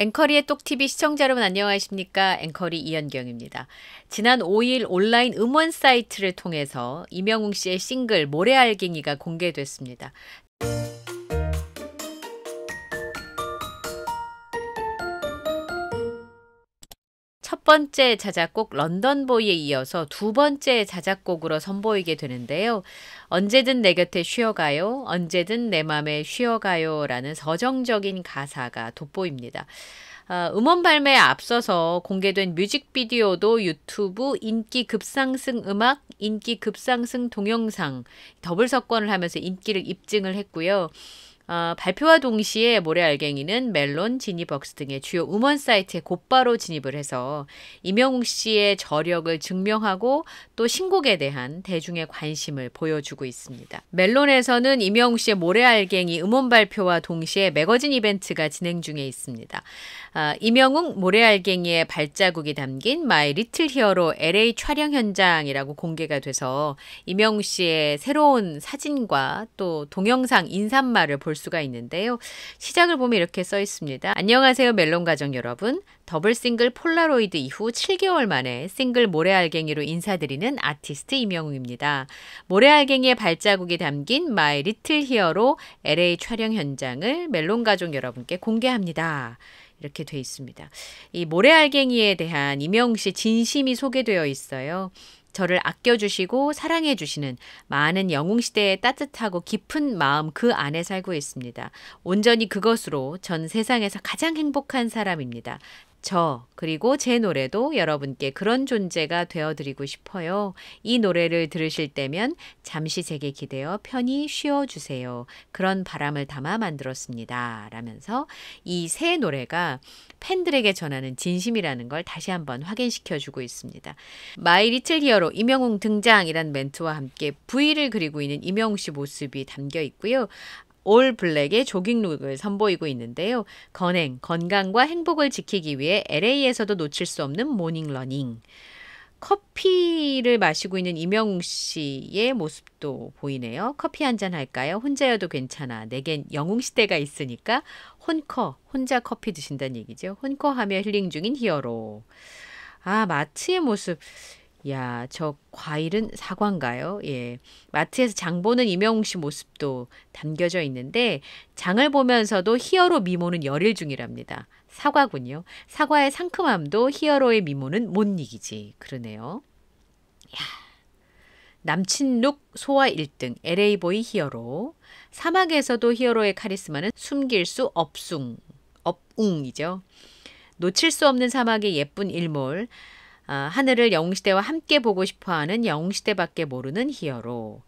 앵커리의 똑TV 시청자 여러분 안녕하십니까. 앵커리 이현경입니다. 지난 5일 온라인 음원 사이트를 통해서 이명웅 씨의 싱글 모래알갱이가 공개됐습니다. 번째 자작곡 런던보이에 이어서 두 번째 자작곡으로 선보이게 되는데요. 언제든 내 곁에 쉬어가요, 언제든 내 맘에 쉬어가요 라는 서정적인 가사가 돋보입니다. 어, 음원 발매에 앞서서 공개된 뮤직비디오도 유튜브 인기 급상승 음악, 인기 급상승 동영상 더블 석권을 하면서 인기를 입증을 했고요. 어, 발표와 동시에 모래 알갱이는 멜론, 지니벅스 등의 주요 음원 사이트에 곧바로 진입을 해서 이명웅 씨의 저력을 증명하고 또 신곡에 대한 대중의 관심을 보여주고 있습니다. 멜론에서는 이명웅 씨의 모래 알갱이 음원 발표와 동시에 매거진 이벤트가 진행 중에 있습니다. 아, 이명웅 모래알갱이의 발자국이 담긴 마이 리틀 히어로 LA 촬영 현장이라고 공개가 돼서 이명웅 씨의 새로운 사진과 또 동영상 인사말을 볼 수가 있는데요. 시작을 보면 이렇게 써 있습니다. 안녕하세요 멜론 가정 여러분. 더블 싱글 폴라로이드 이후 7개월 만에 싱글 모래알갱이로 인사드리는 아티스트 이명웅입니다. 모래알갱이의 발자국이 담긴 마이 리틀 히어로 LA 촬영 현장을 멜론 가족 여러분께 공개합니다. 이렇게 돼 있습니다. 이 모래알갱이에 대한 이명씨 진심이 소개되어 있어요. 저를 아껴주시고 사랑해주시는 많은 영웅시대의 따뜻하고 깊은 마음 그 안에 살고 있습니다. 온전히 그것으로 전 세상에서 가장 행복한 사람입니다. 저 그리고 제 노래도 여러분께 그런 존재가 되어드리고 싶어요. 이 노래를 들으실 때면 잠시 제게 기대어 편히 쉬어주세요. 그런 바람을 담아 만들었습니다. 라면서 이 새 노래가 팬들에게 전하는 진심이라는 걸 다시 한번 확인시켜주고 있습니다. 마이 리틀 히어로 임영웅 등장이란 멘트와 함께 V를 그리고 있는 임영웅 씨 모습이 담겨 있고요. 올 블랙의 조깅룩을 선보이고 있는데요. 건행, 건강과 행복을 지키기 위해 LA에서도 놓칠 수 없는 모닝러닝. 커피를 마시고 있는 이명웅 씨의 모습도 보이네요. 커피 한잔 할까요? 혼자여도 괜찮아. 내겐 영웅 시대가 있으니까 혼커, 혼자 커피 드신다는 얘기죠. 혼커하며 힐링 중인 히어로. 아, 마트의 모습. 야, 저 과일은 사과인가요? 예. 마트에서 장 보는 이명웅 씨 모습도 담겨져 있는데 장을 보면서도 히어로 미모는 열일 중이랍니다. 사과군요. 사과의 상큼함도 히어로의 미모는 못 이기지. 그러네요. 야. 남친 룩 소화 1등 LA보이 히어로. 사막에서도 히어로의 카리스마는 숨길 수 없숭. 업웅이죠. 놓칠 수 없는 사막의 예쁜 일몰. 아, 하늘을 영웅시대와 함께 보고 싶어하는 영웅시대밖에 모르는 히어로.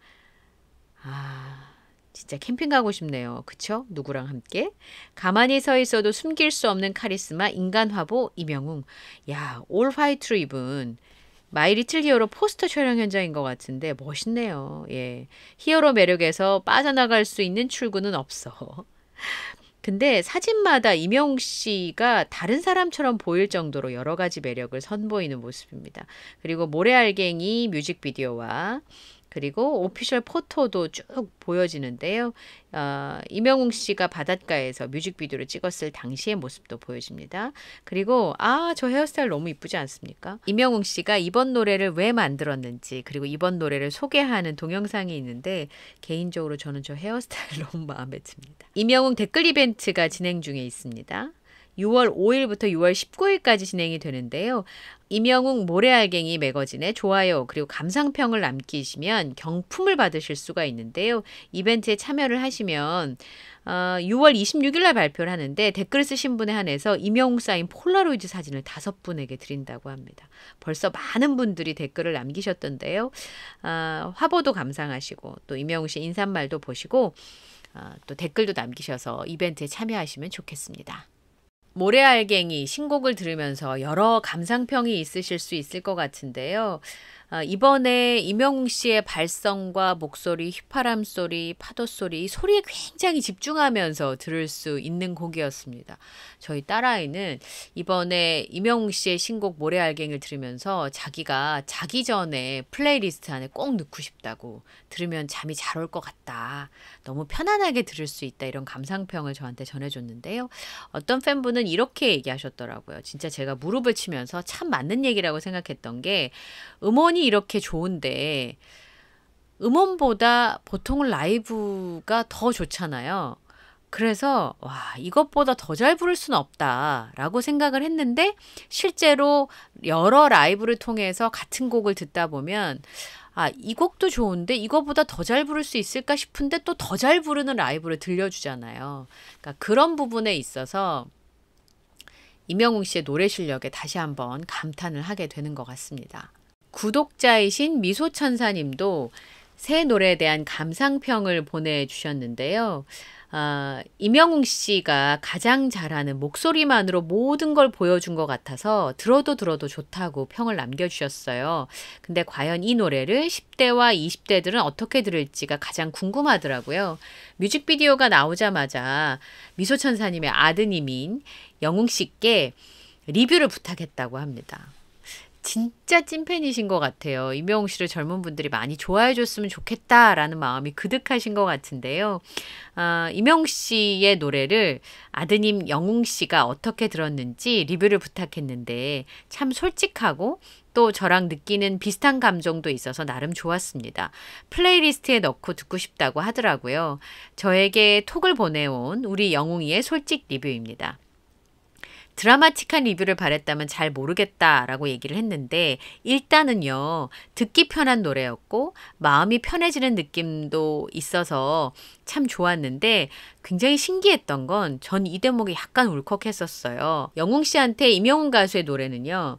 아, 진짜 캠핑 가고 싶네요. 그쵸? 누구랑 함께? 가만히 서 있어도 숨길 수 없는 카리스마 인간 화보 이명웅. 야, 올 화이트로 입은 마이 리틀 히어로 포스터 촬영 현장인 것 같은데 멋있네요. 예. 히어로 매력에서 빠져나갈 수 있는 출구는 없어. 근데 사진마다 이명 씨가 다른 사람처럼 보일 정도로 여러 가지 매력을 선보이는 모습입니다. 그리고 모래알갱이 뮤직비디오와 그리고 오피셜 포토도 쭉 보여지는데요. 어, 이명웅 씨가 바닷가에서 뮤직비디오를 찍었을 당시의 모습도 보여집니다. 그리고 아 저 헤어스타일 너무 이쁘지 않습니까? 이명웅 씨가 이번 노래를 왜 만들었는지 그리고 이번 노래를 소개하는 동영상이 있는데 개인적으로 저는 저 헤어스타일 너무 마음에 듭니다. 이명웅 댓글 이벤트가 진행 중에 있습니다. 6월 5일부터 6월 19일까지 진행이 되는데요. 이명웅 모래알갱이 매거진에 좋아요 그리고 감상평을 남기시면 경품을 받으실 수가 있는데요. 이벤트에 참여를 하시면 어, 6월 26일 날 발표를 하는데 댓글 쓰신 분에 한해서 이명웅 사인 폴라로이드 사진을 다섯 분에게 드린다고 합니다. 벌써 많은 분들이 댓글을 남기셨던데요. 어, 화보도 감상하시고 또 이명웅 씨 인사말도 보시고 어, 또 댓글도 남기셔서 이벤트에 참여하시면 좋겠습니다. 모래알갱이 신곡을 들으면서 여러 감상평이 있으실 수 있을 것 같은데요. 아, 이번에 이명웅 씨의 발성과 목소리, 휘파람 소리, 파도 소리, 소리에 굉장히 집중하면서 들을 수 있는 곡이었습니다. 저희 딸아이는 이번에 이명웅 씨의 신곡 모래알갱이 들으면서 자기가 자기 전에 플레이리스트 안에 꼭 넣고 싶다고 들으면 잠이 잘 올 것 같다. 너무 편안하게 들을 수 있다. 이런 감상평을 저한테 전해줬는데요. 어떤 팬분은 이렇게 얘기하셨더라고요. 진짜 제가 무릎을 치면서 참 맞는 얘기라고 생각했던 게 음원이 음원이 이렇게 좋은데 음원보다 보통 라이브가 더 좋잖아요. 그래서 와 이것보다 더 잘 부를 수는 없다라고 생각을 했는데 실제로 여러 라이브를 통해서 같은 곡을 듣다 보면 아 이 곡도 좋은데 이거보다 더 잘 부를 수 있을까 싶은데 또 더 잘 부르는 라이브를 들려주잖아요. 그러니까 그런 부분에 있어서 이명웅 씨의 노래 실력에 다시 한번 감탄을 하게 되는 것 같습니다. 구독자이신 미소천사님도 새 노래에 대한 감상평을 보내주셨는데요. 아, 임영웅 씨가 가장 잘하는 목소리만으로 모든 걸 보여준 것 같아서 들어도 들어도 좋다고 평을 남겨주셨어요. 근데 과연 이 노래를 10대와 20대들은 어떻게 들을지가 가장 궁금하더라고요. 뮤직비디오가 나오자마자 미소천사님의 아드님인 영웅 씨께 리뷰를 부탁했다고 합니다. 진짜 찐팬이신 것 같아요. 임영웅 씨를 젊은 분들이 많이 좋아해 줬으면 좋겠다라는 마음이 그득하신 것 같은데요. 아, 임영웅 씨의 노래를 아드님 영웅 씨가 어떻게 들었는지 리뷰를 부탁했는데 참 솔직하고 또 저랑 느끼는 비슷한 감정도 있어서 나름 좋았습니다. 플레이리스트에 넣고 듣고 싶다고 하더라고요. 저에게 톡을 보내온 우리 영웅이의 솔직 리뷰입니다. 드라마틱한 리뷰를 바랬다면 잘 모르겠다라고 얘기를 했는데 일단은요 듣기 편한 노래였고 마음이 편해지는 느낌도 있어서 참 좋았는데 굉장히 신기했던 건 전 이대목에 약간 울컥했었어요. 영웅 씨한테 임영웅 가수의 노래는요.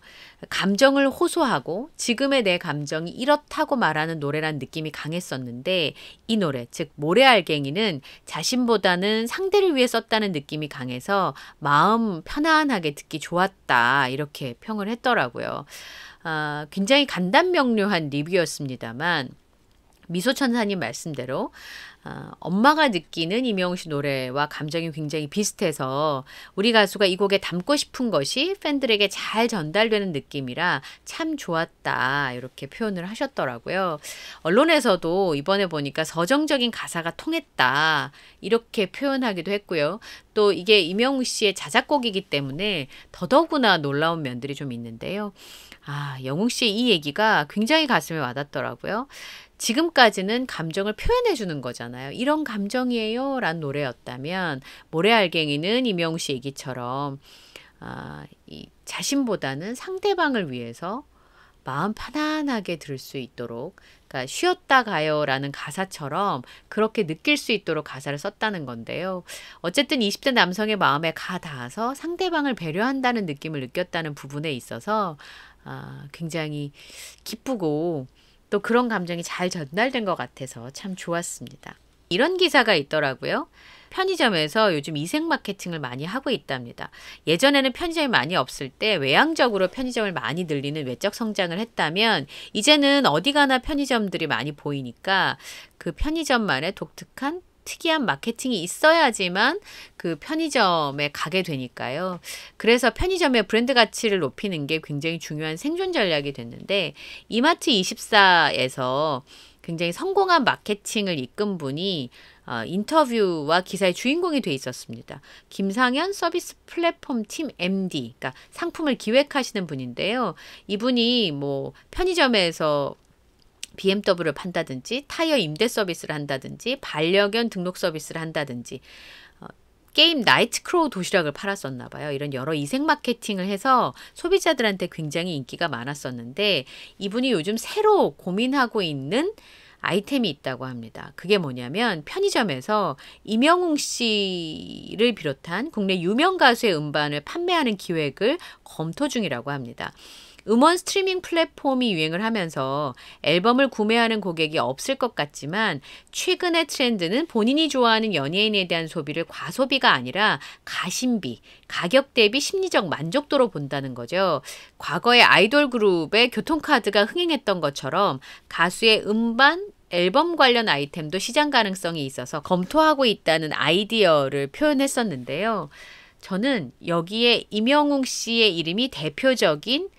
감정을 호소하고 지금의 내 감정이 이렇다고 말하는 노래란 느낌이 강했었는데 이 노래 즉 모래알갱이는 자신보다는 상대를 위해 썼다는 느낌이 강해서 마음 편안하게 듣기 좋았다 이렇게 평을 했더라고요. 아, 굉장히 간단명료한 리뷰였습니다만 미소천사님 말씀대로 어, 엄마가 느끼는 임영웅 씨 노래와 감정이 굉장히 비슷해서 우리 가수가 이 곡에 담고 싶은 것이 팬들에게 잘 전달되는 느낌이라 참 좋았다 이렇게 표현을 하셨더라고요. 언론에서도 이번에 보니까 서정적인 가사가 통했다 이렇게 표현하기도 했고요. 또 이게 임영웅 씨의 자작곡이기 때문에 더더구나 놀라운 면들이 좀 있는데요. 아, 영웅 씨의 이 얘기가 굉장히 가슴에 와닿더라고요. 지금까지는 감정을 표현해 주는 거잖아요. 이런 감정이에요. 란 노래였다면, 모래알갱이는 이명웅 씨 얘기처럼, 아, 이 자신보다는 상대방을 위해서 마음 편안하게 들 수 있도록 그러니까 쉬었다 가요라는 가사처럼 그렇게 느낄 수 있도록 가사를 썼다는 건데요. 어쨌든 20대 남성의 마음에 가 닿아서 상대방을 배려한다는 느낌을 느꼈다는 부분에 있어서 아, 굉장히 기쁘고 또 그런 감정이 잘 전달된 것 같아서 참 좋았습니다. 이런 기사가 있더라고요. 편의점에서 요즘 이색 마케팅을 많이 하고 있답니다. 예전에는 편의점이 많이 없을 때 외향적으로 편의점을 많이 늘리는 외적 성장을 했다면 이제는 어디 가나 편의점들이 많이 보이니까 그 편의점만의 독특한 특이한 마케팅이 있어야지만 그 편의점에 가게 되니까요. 그래서 편의점의 브랜드 가치를 높이는 게 굉장히 중요한 생존 전략이 됐는데 이마트 24에서 굉장히 성공한 마케팅을 이끈 분이 어, 인터뷰와 기사의 주인공이 돼 있었습니다. 김상현 서비스 플랫폼 팀 MD, 그러니까 상품을 기획하시는 분인데요. 이분이 뭐 편의점에서 BMW를 판다든지 타이어 임대 서비스를 한다든지 반려견 등록 서비스를 한다든지 어, 게임 나이트크로우 도시락을 팔았었나 봐요. 이런 여러 이색 마케팅을 해서 소비자들한테 굉장히 인기가 많았었는데 이분이 요즘 새로 고민하고 있는 아이템이 있다고 합니다. 그게 뭐냐면 편의점에서 이명웅 씨를 비롯한 국내 유명 가수의 음반을 판매하는 기획을 검토 중이라고 합니다. 음원 스트리밍 플랫폼이 유행을 하면서 앨범을 구매하는 고객이 없을 것 같지만 최근의 트렌드는 본인이 좋아하는 연예인에 대한 소비를 과소비가 아니라 가심비, 가격 대비 심리적 만족도로 본다는 거죠. 과거의 아이돌 그룹의 교통카드가 흥행했던 것처럼 가수의 음반, 앨범 관련 아이템도 시장 가능성이 있어서 검토하고 있다는 아이디어를 표현했었는데요. 저는 여기에 임영웅 씨의 이름이 대표적인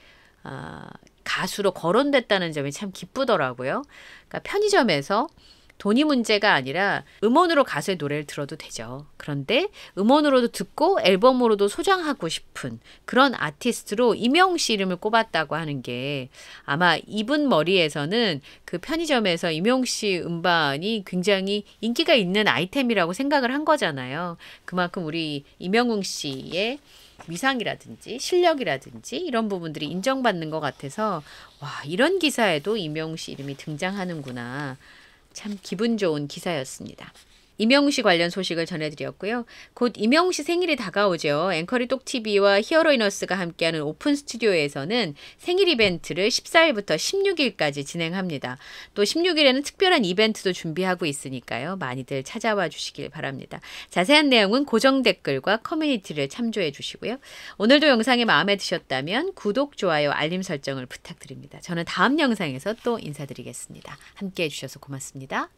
아, 가수로 거론됐다는 점이 참 기쁘더라고요. 그러니까 편의점에서 돈이 문제가 아니라 음원으로 가수의 노래를 들어도 되죠. 그런데 음원으로도 듣고 앨범으로도 소장하고 싶은 그런 아티스트로 이명 씨 이름을 꼽았다고 하는 게 아마 이분 머리에서는 그 편의점에서 이명 씨 음반이 굉장히 인기가 있는 아이템이라고 생각을 한 거잖아요. 그만큼 우리 이명웅 씨의 위상이라든지 실력이라든지 이런 부분들이 인정받는 것 같아서 와 이런 기사에도 이명웅씨 이름이 등장하는구나 참 기분 좋은 기사였습니다. 임영웅씨 관련 소식을 전해드렸고요. 곧 임영웅씨 생일이 다가오죠. 앵커리똑TV와 히어로이너스가 함께하는 오픈 스튜디오에서는 생일 이벤트를 14일부터 16일까지 진행합니다. 또 16일에는 특별한 이벤트도 준비하고 있으니까요. 많이들 찾아와 주시길 바랍니다. 자세한 내용은 고정 댓글과 커뮤니티를 참조해 주시고요. 오늘도 영상이 마음에 드셨다면 구독, 좋아요, 알림 설정을 부탁드립니다. 저는 다음 영상에서 또 인사드리겠습니다. 함께해 주셔서 고맙습니다.